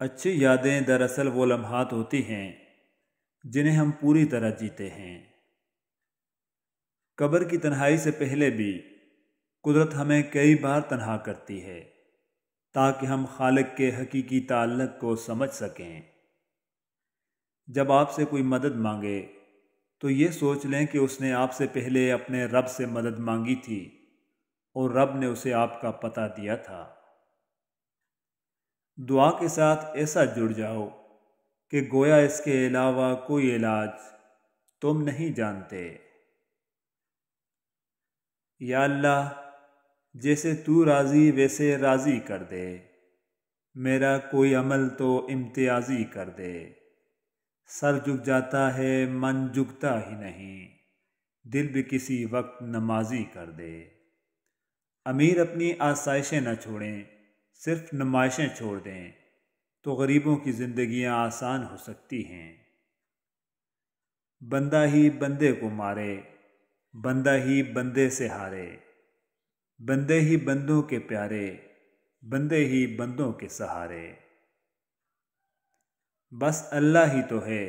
अच्छी यादें दरअसल वो लम्हात होती हैं जिन्हें हम पूरी तरह जीते हैं कब्र की तन्हाई से पहले भी कुदरत हमें कई बार तन्हा करती है ताकि हम खालक के हकीकी ताल्लक को समझ सकें जब आपसे कोई मदद मांगे तो ये सोच लें कि उसने आपसे पहले अपने रब से मदद मांगी थी और रब ने उसे आपका पता दिया था दुआ के साथ ऐसा जुड़ जाओ कि गोया इसके अलावा कोई इलाज तुम नहीं जानते या अल्लाह जैसे तू राज़ी वैसे राज़ी कर दे मेरा कोई अमल तो इम्तियाजी कर दे सर झुक जाता है मन झुकता ही नहीं दिल भी किसी वक्त नमाजी कर दे अमीर अपनी आसाइशें न छोड़ें सिर्फ नुमाइशें छोड़ दें तो गरीबों की ज़िंदगियां आसान हो सकती हैं बंदा ही बंदे को मारे बंदा ही बंदे से हारे बंदे ही बंदों के प्यारे बंदे ही बंदों के सहारे बस अल्लाह ही तो है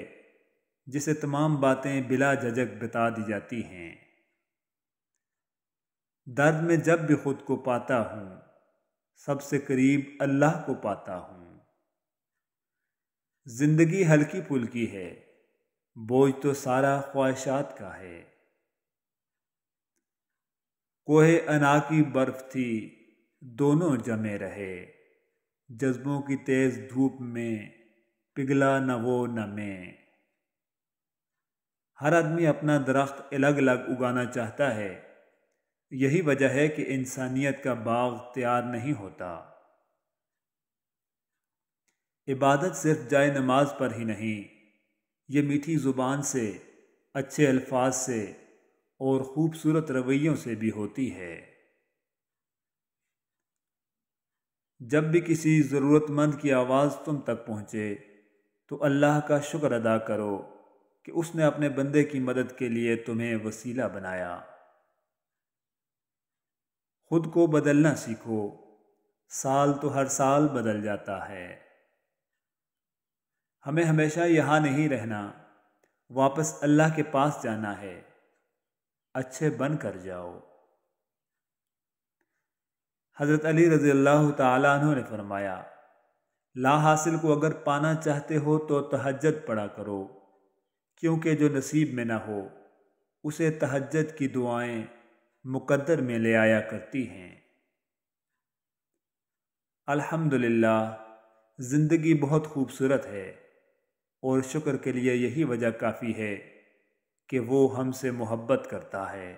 जिसे तमाम बातें बिला झजक बिता दी जाती हैं दर्द में जब भी खुद को पाता हूँ सबसे करीब अल्लाह को पाता हूँ ज़िंदगी हल्की फुल्की है बोझ तो सारा ख्वाहिशात का है कोहे अना की बर्फ थी दोनों जमे रहे जज्बों की तेज़ धूप में पिघला न वो न मैं हर आदमी अपना दरख्त अलग अलग उगाना चाहता है यही वजह है कि इंसानियत का बाग तैयार नहीं होता इबादत सिर्फ जाए नमाज पर ही नहीं ये मीठी ज़ुबान से अच्छे अल्फाज से और ख़ूबसूरत रवैयों से भी होती है जब भी किसी ज़रूरतमंद की आवाज़ तुम तक पहुँचे तो अल्लाह का शुक्र अदा करो कि उसने अपने बंदे की मदद के लिए तुम्हें वसीला बनाया खुद को बदलना सीखो साल तो हर साल बदल जाता है हमें हमेशा यहाँ नहीं रहना वापस अल्लाह के पास जाना है अच्छे बन कर जाओ हज़रत अली रज़ी अल्लाह तु ने फरमाया ला हासिल को अगर पाना चाहते हो तो तहजद पढ़ा करो क्योंकि जो नसीब में ना हो उसे तहजद की दुआएं मुकद्दर में ले आया करती हैं अल्हम्दुलिल्लाह ज़िंदगी बहुत खूबसूरत है और शुक्र के लिए यही वजह काफ़ी है कि वो हमसे मोहब्बत करता है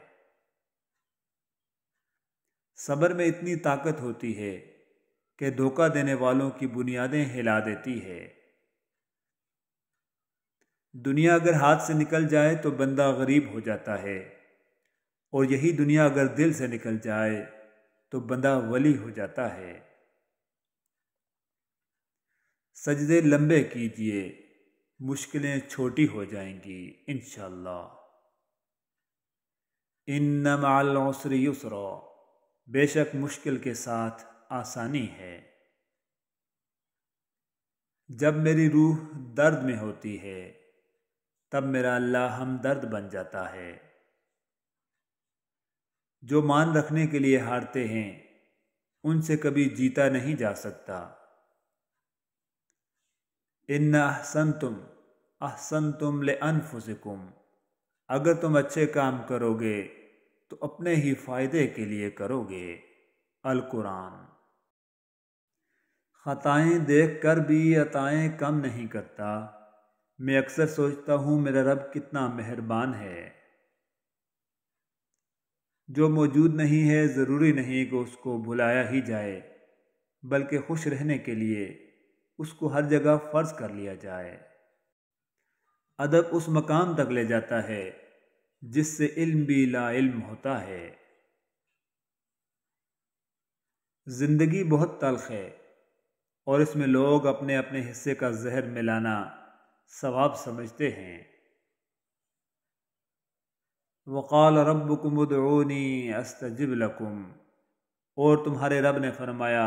सब्र में इतनी ताकत होती है कि धोखा देने वालों की बुनियादें हिला देती है दुनिया अगर हाथ से निकल जाए तो बंदा गरीब हो जाता है और यही दुनिया अगर दिल से निकल जाए तो बंदा वली हो जाता है सजदे लंबे कीजिए मुश्किलें छोटी हो जाएंगी इन इन्नमालसर युसरो बेशक मुश्किल के साथ आसानी है जब मेरी रूह दर्द में होती है तब मेरा अल्लाह हमदर्द बन जाता है जो मान रखने के लिए हारते हैं उनसे कभी जीता नहीं जा सकता इन अहसन तुम अहसन तुम ले अनफुसकुम अगर तुम अच्छे काम करोगे तो अपने ही फ़ायदे के लिए करोगे कुरान खताएं देख कर भी अताएं कम नहीं करता मैं अक्सर सोचता हूँ मेरा रब कितना मेहरबान है जो मौजूद नहीं है ज़रूरी नहीं कि उसको भुलाया ही जाए बल्कि खुश रहने के लिए उसको हर जगह फ़र्ज कर लिया जाए अदब उस मकाम तक ले जाता है जिससे इल्म भी ला इल्म होता है ज़िंदगी बहुत तलख है और इसमें लोग अपने अपने हिस्से का जहर मिलाना सवाब समझते हैं वक़ाल रब अस्त अस्तजिब लकुम और तुम्हारे रब ने फरमाया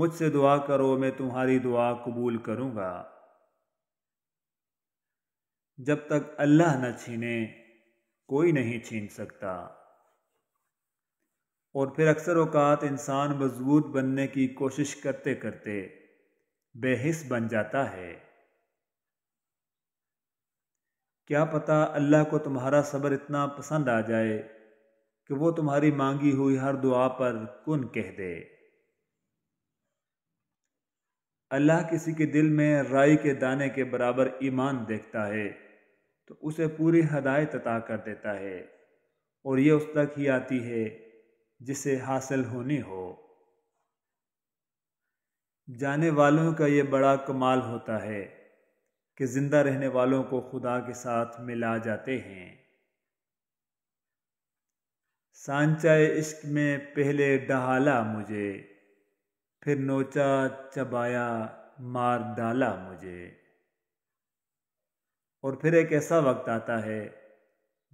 मुझसे दुआ करो मैं तुम्हारी दुआ कबूल करूँगा जब तक अल्लाह न छीने कोई नहीं छीन सकता और फिर अक्सर अवकात इंसान मजबूत बनने की कोशिश करते करते बेहिस बन जाता है क्या पता अल्लाह को तुम्हारा सब्र इतना पसंद आ जाए कि वो तुम्हारी मांगी हुई हर दुआ पर कुन कह दे अल्लाह किसी के दिल में राई के दाने के बराबर ईमान देखता है तो उसे पूरी हदायत अता कर देता है और ये उस तक ही आती है जिसे हासिल होनी हो जाने वालों का ये बड़ा कमाल होता है कि ज़िंदा रहने वालों को खुदा के साथ मिला जाते हैं सांचा इश्क में पहले डहाला मुझे फिर नोचा चबाया मार डाला मुझे और फिर एक ऐसा वक्त आता है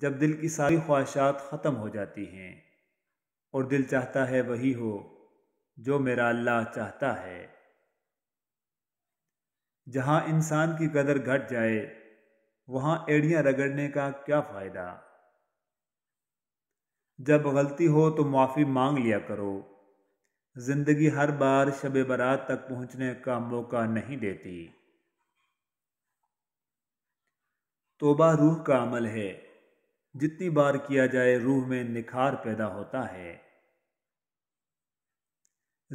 जब दिल की सारी ख्वाहिशात ख़त्म हो जाती हैं और दिल चाहता है वही हो जो मेरा अल्लाह चाहता है जहाँ इंसान की कदर घट जाए वहाँ एड़ियाँ रगड़ने का क्या फ़ायदा जब गलती हो तो माफ़ी मांग लिया करो ज़िंदगी हर बार शब बारात तक पहुँचने का मौका नहीं देती तोबा रूह का अमल है जितनी बार किया जाए रूह में निखार पैदा होता है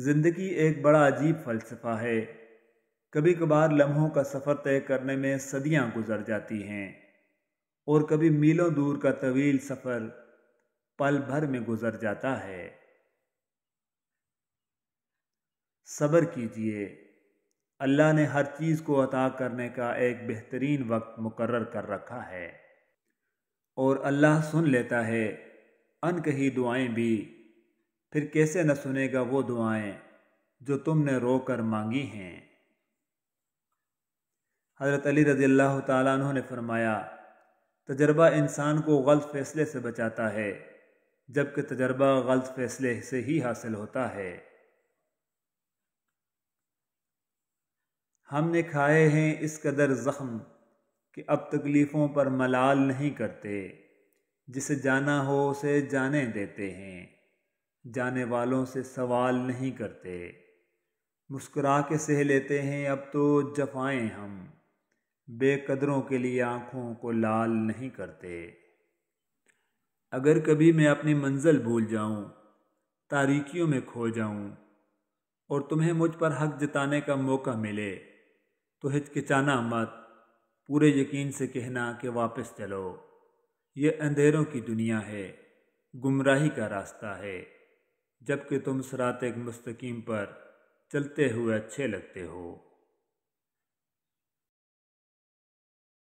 ज़िंदगी एक बड़ा अजीब फलसफा है कभी कभार लम्हों का सफ़र तय करने में सदियां गुजर जाती हैं और कभी मीलों दूर का तवील सफ़र पल भर में गुजर जाता है सब्र कीजिए अल्लाह ने हर चीज़ को अता करने का एक बेहतरीन वक्त मुकर्र कर रखा है और अल्लाह सुन लेता है अनकही दुआएँ भी फिर कैसे न सुनेगा वो दुआएँ जो तुमने रोकर मांगी हैं हज़रत अली रज़ी अल्लाह तु ने फरमाया तजर्बा इंसान को गलत फ़ैसले से बचाता है जबकि तजर्बा गलत फ़ैसले से ही हासिल होता है हमने खाए हैं इस कदर ज़ख्म कि अब तकलीफ़ों पर मलाल नहीं करते जिसे जाना हो उसे जाने देते हैं जाने वालों से सवाल नहीं करते मुस्कुरा के सह लेते हैं अब तो जफाएं हम बेकदरों के लिए आँखों को लाल नहीं करते अगर कभी मैं अपनी मंजिल भूल जाऊँ तारीकियों में खो जाऊँ और तुम्हें मुझ पर हक जताने का मौका मिले तो हिचकिचाना मत पूरे यकीन से कहना कि वापस चलो ये अंधेरों की दुनिया है गुमराही का रास्ता है जबकि तुम सरात मुस्तकीम पर चलते हुए अच्छे लगते हो